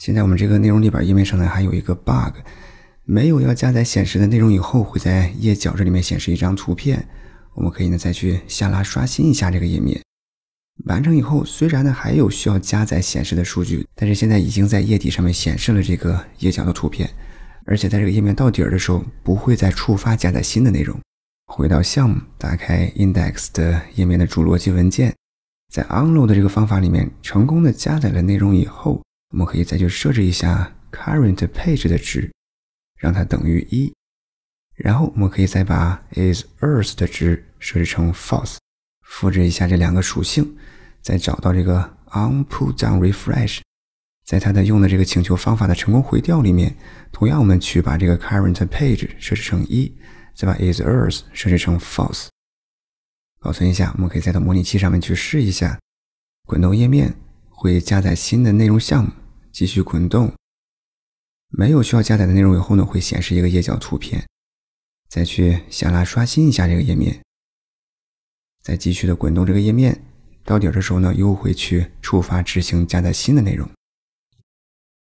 现在我们这个内容列表页面上呢，还有一个 bug，没有要加载显示的内容以后，会在页角这里面显示一张图片。我们可以呢再去下拉刷新一下这个页面。完成以后，虽然呢还有需要加载显示的数据，但是现在已经在页底上面显示了这个页角的图片，而且在这个页面到底儿的时候，不会再触发加载新的内容。回到项目，打开 index 的页面的主逻辑文件，在 unload 的这个方法里面，成功的加载了内容以后。我们可以再去设置一下 current page 的值，让它等于一。然后我们可以再把 is earth 的值设置成 false。复制一下这两个属性，再找到这个 on pull down refresh，在它的用的这个请求方法的成功回调里面，同样我们去把这个 current page 设置成一，再把 is earth 设置成 false。保存一下，我们可以再到模拟器上面去试一下，滚动页面会加载新的内容项目。继续滚动，没有需要加载的内容以后呢，会显示一个页脚图片。再去下拉刷新一下这个页面，再继续的滚动这个页面到底的时候呢，又会去触发执行加载新的内容。